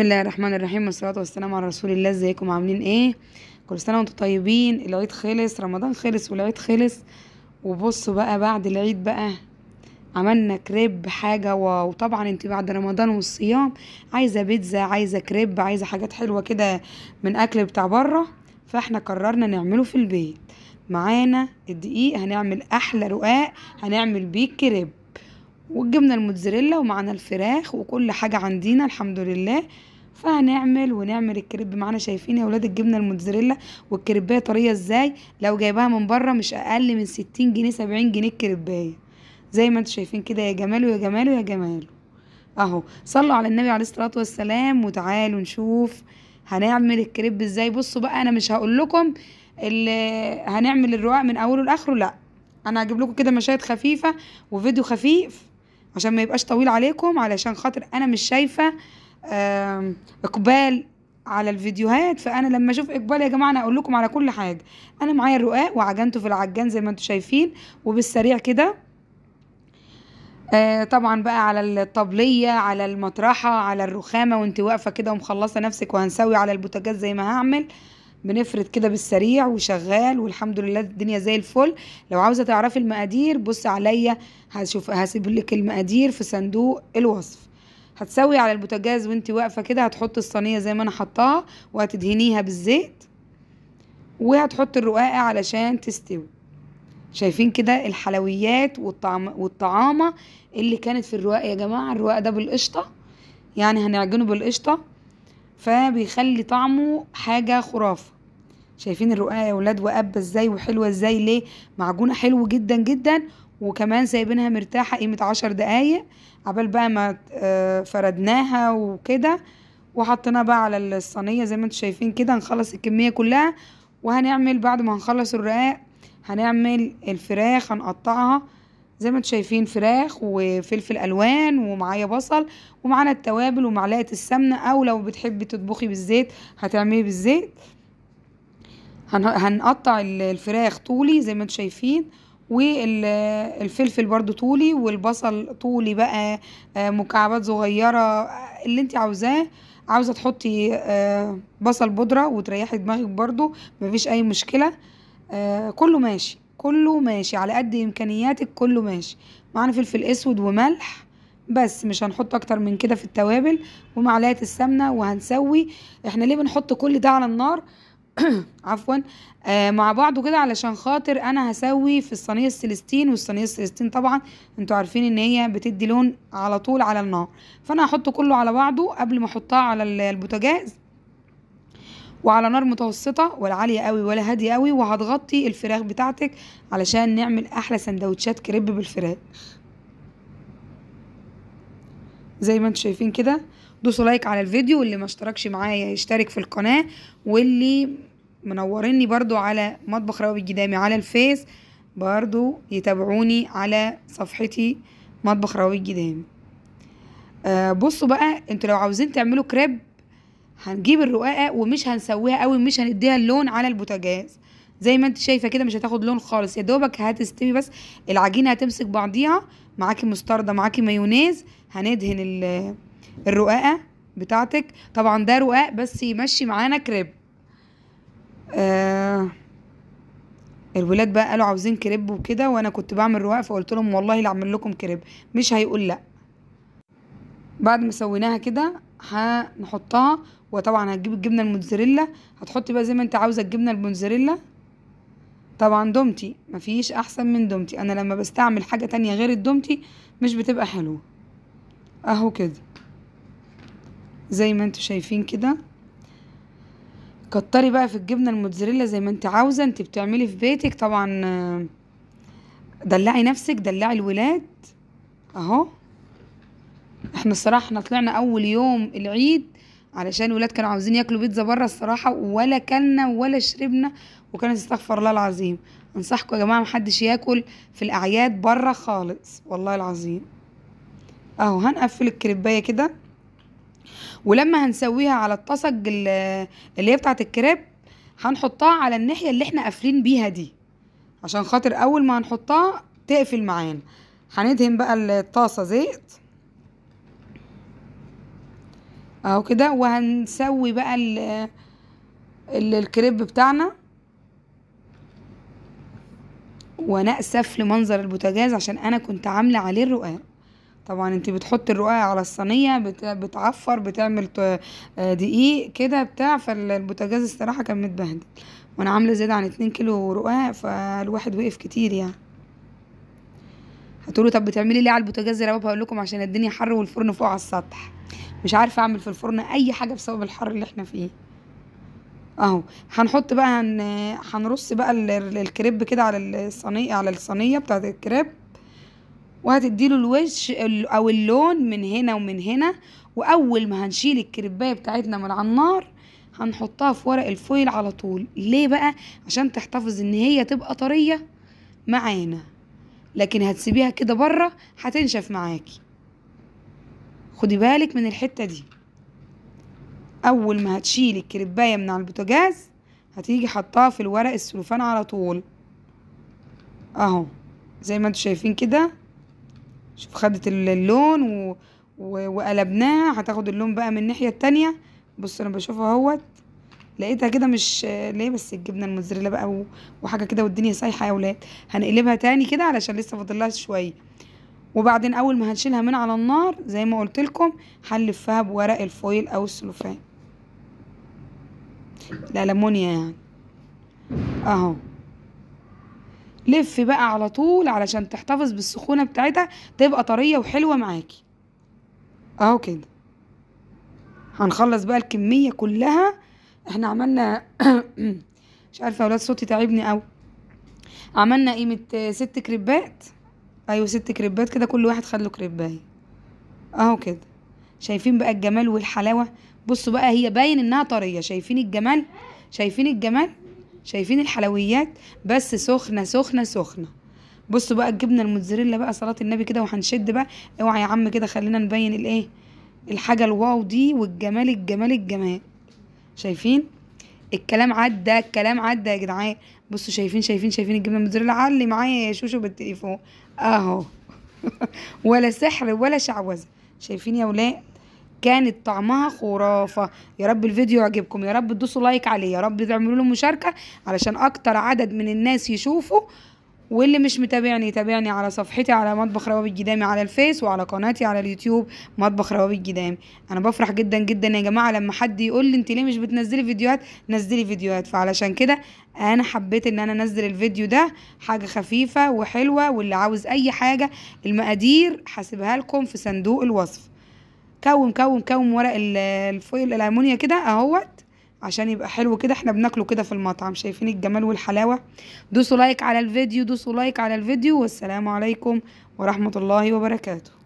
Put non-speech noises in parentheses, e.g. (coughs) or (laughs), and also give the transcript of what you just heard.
بسم الله الرحمن الرحيم والصلاة والسلام على رسول الله ازيكم عاملين ايه كل سنة وانتم طيبين العيد خلص رمضان خلص والعيد خلص وبصوا بقى بعد العيد بقى عملنا كريب حاجة واو وطبعا انت بعد رمضان والصيام عايزة بيتزا عايزة كريب عايزة حاجات حلوة كده من اكل بتاع بره فاحنا قررنا نعمله في البيت معانا الدقيق هنعمل احلى رقاق هنعمل بيه كريب والجبنه الموتزاريلا ومعانا الفراخ وكل حاجه عندنا الحمد لله فهنعمل ونعمل الكريب معانا شايفين يا ولاد الجبنه الموتزاريلا والكريبايه طريه ازاي لو جايباها من بره مش اقل من ستين جنيه سبعين جنيه الكريبايه زي ما انتوا شايفين كده يا جماله يا جماله يا جماله اهو صلوا على النبي عليه الصلاه والسلام وتعالوا نشوف هنعمل الكريب ازاي بصوا بقى انا مش هقول لكم اللي هنعمل الرقاق من اوله لاخره لا انا هجيب لكم كده مشاهد خفيفه وفيديو خفيف عشان ما يبقاش طويل عليكم علشان خاطر انا مش شايفه اقبال على الفيديوهات فانا لما اشوف اقبال يا جماعه انا اقول لكم على كل حاجه انا معايا الرقاق وعجنته في العجان زي ما انتم شايفين وبالسريع كده آه، طبعا بقى على الطبلية على المطرحة على الرخامة وانت واقفة كده ومخلصة نفسك وهنسوي على البوتاجاز زي ما هعمل بنفرد كده بالسريع وشغال والحمد لله الدنيا زي الفل لو عاوزة تعرفي المقادير بص عليا هشوف هسيب لك المقادير في صندوق الوصف هتسوي على البوتاجاز وانت واقفة كده هتحط الصينية زي ما انا حطاها وهتدهنيها بالزيت وهتحط الرقاقة علشان تستوي شايفين كده الحلويات والطعم والطعامة اللي كانت في الرقاق يا جماعة الرقاق ده بالقشطة يعني هنعجنه بالقشطة فبيخلي طعمه حاجة خرافة شايفين الرقاق يا ولاد وقبه ازاي وحلوة ازاي ليه معجونة حلو جدا جدا وكمان سايبينها مرتاحة قيمة عشر دقايق عبال بقى ما آه، فردناها وكده وحطيناها بقى على الصينية زي ما انتوا شايفين كده هنخلص الكمية كلها وهنعمل بعد ما هنخلص الرقاق هنعمل الفراخ هنقطعها زي ما انتوا شايفين فراخ وفلفل الوان ومعايا بصل ومعانا التوابل ومعلقه السمنه او لو بتحبي تطبخي بالزيت هتعملي بالزيت هنقطع الفراخ طولي زي ما انتوا شايفين والفلفل برضو طولي والبصل طولي بقى آه، مكعبات صغيرة اللي انت عاوزاه عاوزة تحطي آه، بصل بودرة وتريحي دماغك برضو مفيش اي مشكلة آه، كله ماشي كله ماشي على قد امكانياتك كله ماشي معانا فلفل اسود وملح بس مش هنحط اكتر من كده في التوابل ومعلقه السمنه وهنسوي احنا ليه بنحط كل ده على النار (coughs) عفوا آه مع بعضه كده علشان خاطر انا هسوي في الصينيه السلستين والصينيه السلستين طبعا انتوا عارفين ان هي بتدي لون على طول على النار فانا هحط كله على بعضه قبل ما احطها على البوتاجاز وعلى نار متوسطة ولا عالية قوي ولا هادية قوي وهتغطي الفراخ بتاعتك علشان نعمل أحلى سندوتشات كريب بالفراخ زي ما انتوا شايفين كده دوسوا لايك على الفيديو واللي ما اشتركش معايا يشترك في القناة واللي منورني برضو على مطبخ روابي الجدامي على الفيس برضو يتابعوني على صفحتي مطبخ روابي الجدامي آه بصوا بقى انتوا لو عاوزين تعملوا كريب هنجيب الرقاقة ومش هنسويها قوي مش هنديها اللون على البوتاجاز زي ما انت شايفه كده مش هتاخد لون خالص يا دوبك هتستوي بس العجينه هتمسك بعضيها معاكي مستردة معاكي مايونيز هندهن الرقاقة بتاعتك طبعا ده رقاق بس يمشي معانا كريب آه الولاد بقى قالوا عاوزين كريب وكده وانا كنت بعمل رقاق فقلت لهم والله لا اعمل لكم كريب مش هيقول لا بعد ما سويناها كده هنحطها وطبعا هتجيب الجبنه الموتزاريلا هتحطي بقى زي ما انت عاوزه الجبنه الموتزاريلا طبعا دومتي مفيش احسن من دومتي انا لما بستعمل حاجه تانية غير الدومتي مش بتبقى حلوه اهو كده زي ما انتوا شايفين كده كتري بقى في الجبنه الموتزاريلا زي ما انت عاوزه انت بتعملي في بيتك طبعا دلعي نفسك دلعي الولاد اهو احنا الصراحه احنا طلعنا اول يوم العيد علشان الولاد كانوا عاوزين ياكلوا بيتزا بره الصراحه ولا كلنا ولا شربنا وكان استغفر الله العظيم انصحكم يا جماعه محدش ياكل في الاعياد بره خالص والله العظيم اهو هنقفل الكريبايه كده ولما هنسويها على الطاسه اللي هي بتاعه الكريب هنحطها على الناحيه اللي احنا قافلين بيها دي عشان خاطر اول ما هنحطها تقفل معانا هندهن بقى الطاسه زيت اهو كده وهنسوي بقى ال ال الكريب بتاعنا ونأسف لمنظر البوتاجاز عشان انا كنت عامله عليه الرقاق طبعا انت بتحط الرقاق على الصينيه بتعفر بتعمل دقيق كده بتاع فالبوتاجاز الصراحه كان متبهدل وانا عامله زياده عن اتنين كيلو رقاق فالواحد وقف كتير يعني هتقولوا طب بتعملي ليه على البوتاجاز رباب هقول لكم عشان الدنيا حر والفرن فوق على السطح مش عارفه اعمل في الفرن اي حاجه بسبب الحر اللي احنا فيه اهو هنحط بقى هن... هنرص بقى الكريب كده على الصينيه على الصينيه بتاعه الكريب وهتديله الوش او اللون من هنا ومن هنا واول ما هنشيل الكريبايه بتاعتنا من على النار هنحطها في ورق الفويل على طول ليه بقى عشان تحتفظ ان هي تبقى طريه معانا لكن هتسيبيها كده بره هتنشف معاكي خدي بالك من الحتة دي أول ما هتشيل الكرباية من على البوتاجاز هتيجي حطاها في الورق السلوفان على طول اهو زي ما انتوا شايفين كده شوف خدت اللون و... و... وقلبناها هتاخد اللون بقى من الناحية التانية بص انا بشوفها اهوت لقيتها كده مش آه، ليه بس الجبنه الموتزاريلا بقى و... وحاجه كده والدنيا سايحه يا ولاد هنقلبها تاني كده علشان لسه فاضلها شويه وبعدين اول ما هنشيلها من على النار زي ما قلت لكم هنلفها بورق الفويل او السلوفان الالمونيا يعني اهو لف بقى على طول علشان تحتفظ بالسخونه بتاعتها تبقى طريه وحلوه معاكي اهو كده هنخلص بقى الكميه كلها احنا عملنا (coughs) مش عارفه اولاد صوتي تعبني قوي عملنا قيمه ست كريبات ايوه ست كريبات كده كل واحد خد له كريبايه اهو كده شايفين بقى الجمال والحلاوه بصوا بقى هي باين انها طريه شايفين الجمال شايفين الجمال شايفين الحلويات بس سخنه سخنه سخنه بصوا بقى الجبنه الموتزاريلا بقى صلاه النبي كده وهنشد بقى اوعى يا عم كده خلينا نبين الايه الحاجه الواو دي والجمال الجمال الجمال شايفين الكلام عدى الكلام عدى يا جدعان بصوا شايفين شايفين شايفين الجبنه الموتزاريلا علي معايا يا شوشو بالتليفون اهو (laughs) ولا سحر ولا شعوذه شايفين يا ولاد كانت طعمها خرافة يا رب الفيديو يعجبكم يا رب تدوسوا لايك عليه يا رب تعملوا له مشاركة علشان أكتر عدد من الناس يشوفوا واللي مش متابعني يتابعني على صفحتي على مطبخ رواب الجدامي على الفيس وعلى قناتي على اليوتيوب مطبخ رواب الجدامي انا بفرح جدا جدا يا جماعه لما حد يقول لي انت ليه مش بتنزلي فيديوهات نزلي فيديوهات فعلشان كده انا حبيت ان انا انزل الفيديو ده حاجه خفيفه وحلوه واللي عاوز اي حاجه المقادير هسيبها لكم في صندوق الوصف كوم كوم كوم ورق الفويل الالمونيا كده اهوت عشان يبقى حلو كده احنا بناكله كده في المطعم شايفين الجمال والحلاوة دوسوا لايك على الفيديو دوسوا لايك على الفيديو والسلام عليكم ورحمة الله وبركاته